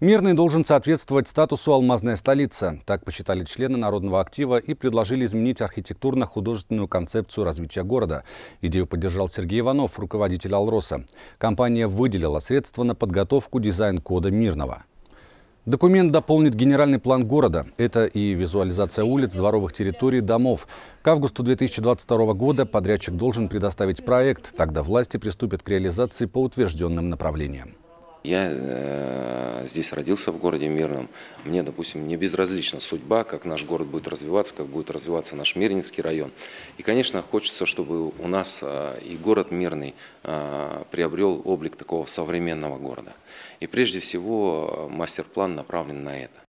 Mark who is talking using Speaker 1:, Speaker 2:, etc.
Speaker 1: Мирный должен соответствовать статусу «Алмазная столица». Так посчитали члены Народного актива и предложили изменить архитектурно-художественную концепцию развития города. Идею поддержал Сергей Иванов, руководитель «Алроса». Компания выделила средства на подготовку дизайн-кода «Мирного». Документ дополнит генеральный план города. Это и визуализация улиц, дворовых территорий, домов. К августу 2022 года подрядчик должен предоставить проект. Тогда власти приступят к реализации по утвержденным направлениям. Я э,
Speaker 2: здесь родился в городе Мирном. Мне, допустим, не безразлична судьба, как наш город будет развиваться, как будет развиваться наш Мирнинский район. И, конечно, хочется, чтобы у нас а, и город Мирный а, приобрел облик такого современного города. И прежде всего а, мастер-план направлен на это.